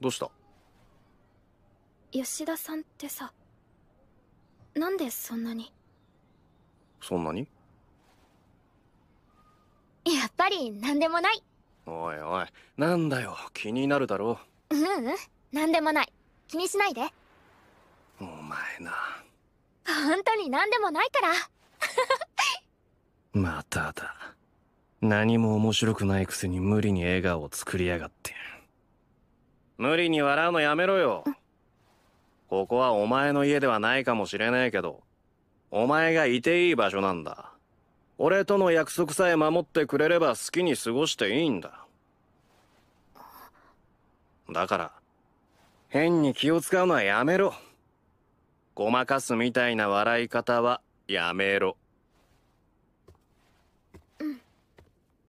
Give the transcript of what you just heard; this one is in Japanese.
どうした吉田さんってさなんでそんなにそんなにやっぱり何でもないおいおいなんだよ気になるだろううんうん何でもない気にしないでお前な本当に何でもないから まただ何も面白くないくせに無理に笑顔を作りやがって無理に笑うのやめろよ。ここはお前の家ではないかもしれないけど、お前がいていい場所なんだ。俺との約束さえ守ってくれれば好きに過ごしていいんだ。だから、変に気を使うのはやめろ。ごまかすみたいな笑い方はやめろ。